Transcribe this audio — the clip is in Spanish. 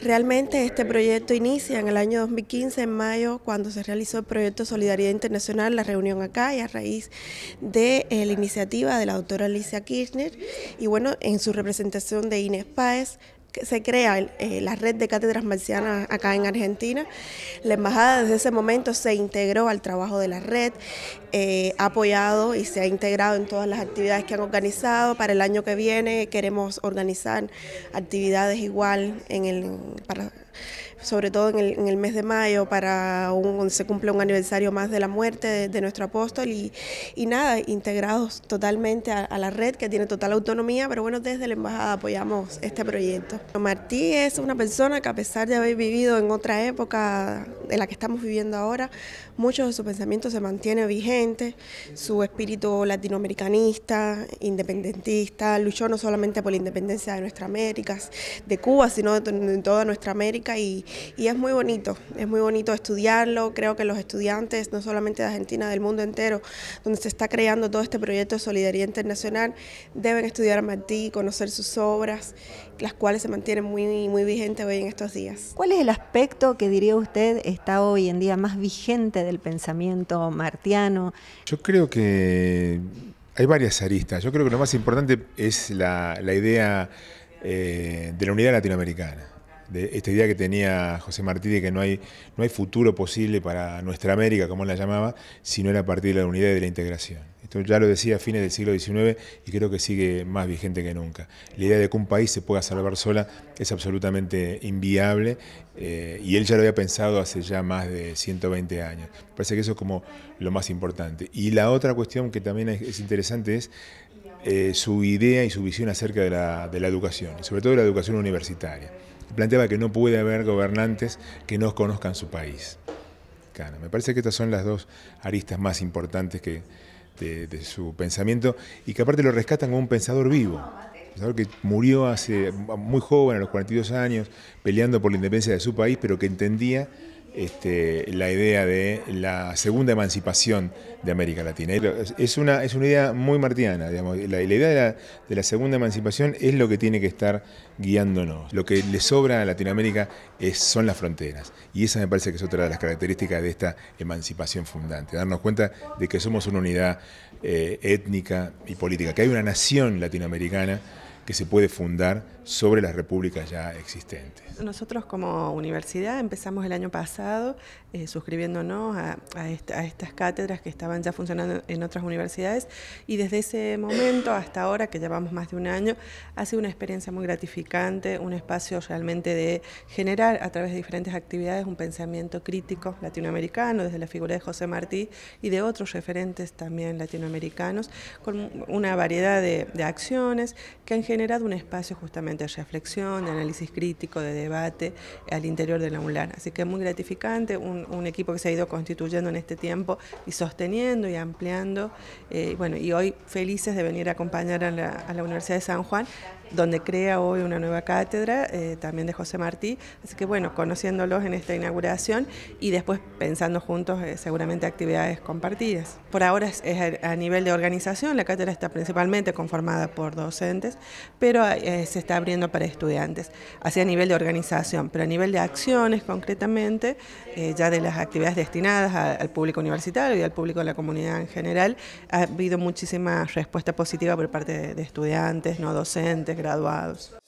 Realmente este proyecto inicia en el año 2015, en mayo, cuando se realizó el proyecto Solidaridad Internacional, la reunión acá, y a raíz de eh, la iniciativa de la doctora Alicia Kirchner, y bueno, en su representación de Inés Páez, se crea eh, la red de cátedras marcianas acá en Argentina. La embajada desde ese momento se integró al trabajo de la red, eh, ha apoyado y se ha integrado en todas las actividades que han organizado. Para el año que viene queremos organizar actividades igual en el sobre todo en el, mes de mayo, para un, se cumple un aniversario más de la muerte de, nuestro apóstol y, y, nada, integrados totalmente a, la red que tiene total autonomía, pero bueno, desde la embajada apoyamos este proyecto. Martí es una persona que a pesar de haber vivido en otra época en la que estamos viviendo ahora, muchos de sus pensamientos se mantiene vigente, su espíritu latinoamericanista, independentista, luchó no solamente por la independencia de nuestra América, de Cuba, sino de, toda nuestra América y, y es muy bonito, es muy bonito estudiarlo, creo que los estudiantes, no solamente de Argentina, del mundo entero, donde se está creando todo este proyecto de solidaridad internacional, deben estudiar a Martí, conocer sus obras, las cuales se mantienen muy, vigentes hoy en estos días. ¿Cuál es el aspecto que diría usted está hoy en día más vigente del pensamiento martiano? Yo creo que hay varias aristas. Yo creo que lo más importante es la, idea eh, de la unidad latinoamericana de esta idea que tenía José Martí de que no hay, no hay futuro posible para nuestra América, como él la llamaba, si no era a partir de la unidad y de la integración. Esto ya lo decía a fines del siglo XIX y creo que sigue más vigente que nunca. La idea de que un país se pueda salvar sola es absolutamente inviable eh, y él ya lo había pensado hace ya más de 120 años. Me Parece que eso es como lo más importante. Y la otra cuestión que también es interesante es eh, su idea y su visión acerca de la, de la educación, sobre todo de la educación universitaria. Planteaba que no puede haber gobernantes que no conozcan su país. Me parece que estas son las dos aristas más importantes que, este, de, su pensamiento y que aparte lo rescatan como un pensador vivo. Un pensador que murió hace muy joven, a los 42 años, peleando por la independencia de su país, pero que entendía este, la idea de la segunda emancipación de América Latina. Es una, es una idea muy martiana, La, idea de la, segunda emancipación es lo que tiene que estar guiándonos. Lo que le sobra a Latinoamérica son las fronteras. Y esa me parece que es otra de las características de esta emancipación fundante, darnos cuenta de que somos una unidad eh, étnica y política, que hay una nación latinoamericana que se puede fundar sobre las repúblicas ya existentes. Nosotros como universidad empezamos el año pasado eh, suscribiéndonos a, a, estas cátedras que estaban ya funcionando en otras universidades y desde ese momento hasta ahora, que llevamos más de un año, ha sido una experiencia muy gratificante, un espacio realmente de generar a través de diferentes actividades un pensamiento crítico latinoamericano, desde la figura de José Martí y de otros referentes también latinoamericanos, con una variedad de, de acciones que han generado generado un espacio justamente de reflexión, de análisis crítico, de debate eh, al interior de la UNLAR. Así que es muy gratificante, un, equipo que se ha ido constituyendo en este tiempo y sosteniendo y ampliando. Eh, bueno, y hoy felices de venir a acompañar a la, Universidad de San Juan, donde crea hoy una nueva cátedra, eh, también de José Martí. Así que bueno, conociéndolos en esta inauguración y después pensando juntos seguramente actividades compartidas. Por ahora es a nivel de organización, la cátedra está principalmente conformada por docentes, pero eh, se está abriendo para estudiantes, así a nivel de organización, pero a nivel de acciones concretamente, eh, ya de las actividades destinadas al público universitario y al público de la comunidad en general, ha habido muchísima respuesta positiva por parte de estudiantes, no docentes, graduados.